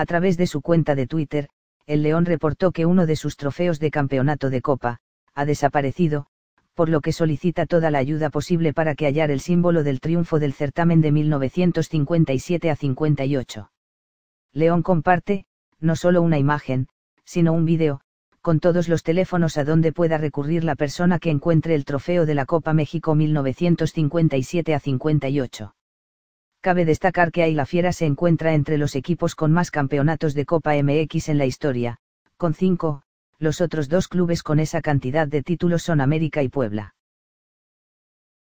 A través de su cuenta de Twitter, el León reportó que uno de sus trofeos de campeonato de Copa, ha desaparecido, por lo que solicita toda la ayuda posible para que hallar el símbolo del triunfo del certamen de 1957 a 58. León comparte, no solo una imagen, sino un vídeo, con todos los teléfonos a donde pueda recurrir la persona que encuentre el trofeo de la Copa México 1957 a 58. Cabe destacar que la fiera se encuentra entre los equipos con más campeonatos de Copa MX en la historia, con cinco, los otros dos clubes con esa cantidad de títulos son América y Puebla.